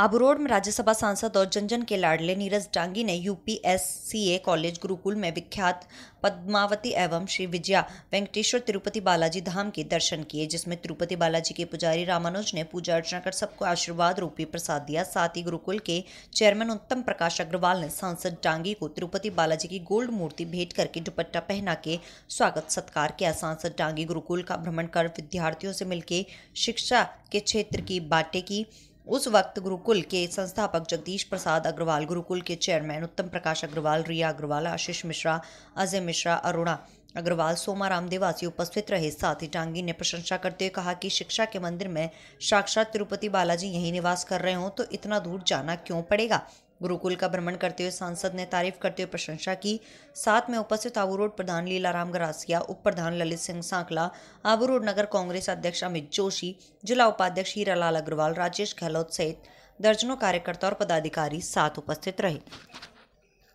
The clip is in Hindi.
आबरोड में राज्यसभा सांसद और जनजन के लाडले नीरज डांगी ने यूपीएससीए कॉलेज गुरुकुल में विख्यात पद्मावती एवं श्री विजया वेंकटेश्वर तिरुपति बालाजी धाम के दर्शन किए जिसमें तिरुपति बालाजी के पुजारी रामानुज ने पूजा अर्चना कर सबको आशीर्वाद रूपी प्रसाद दिया साथ ही गुरुकुल के चेयरमैन उत्तम प्रकाश अग्रवाल ने सांसद डांगी को तिरुपति बालाजी की गोल्ड मूर्ति भेंट करके दुपट्टा पहना के स्वागत सत्कार किया सांसद डांगी गुरुकुल का भ्रमण कर विद्यार्थियों से मिलकर शिक्षा के क्षेत्र की बाटे की उस वक्त गुरुकुल के संस्थापक जगदीश प्रसाद अग्रवाल गुरुकुल के चेयरमैन उत्तम प्रकाश अग्रवाल रिया अग्रवाल आशीष मिश्रा अजय मिश्रा अरुणा अग्रवाल सोमा देवासी उपस्थित रहे साथ ही टांगी ने प्रशंसा करते हुए कहा कि शिक्षा के मंदिर में साक्षात तिरुपति बालाजी यही निवास कर रहे हों तो इतना दूर जाना क्यों पड़ेगा गुरुकुल का भ्रमण करते हुए सांसद ने तारीफ करते हुए प्रशंसा की साथ में उपस्थित आबू रोड प्रधान लीलाराम गरासिया उप प्रधान ललित सिंह सांकला आबू रोड नगर कांग्रेस अध्यक्ष अमित जोशी जिला उपाध्यक्ष हीरा लाल अग्रवाल राजेश गहलोत सहित दर्जनों कार्यकर्ता और पदाधिकारी साथ उपस्थित रहे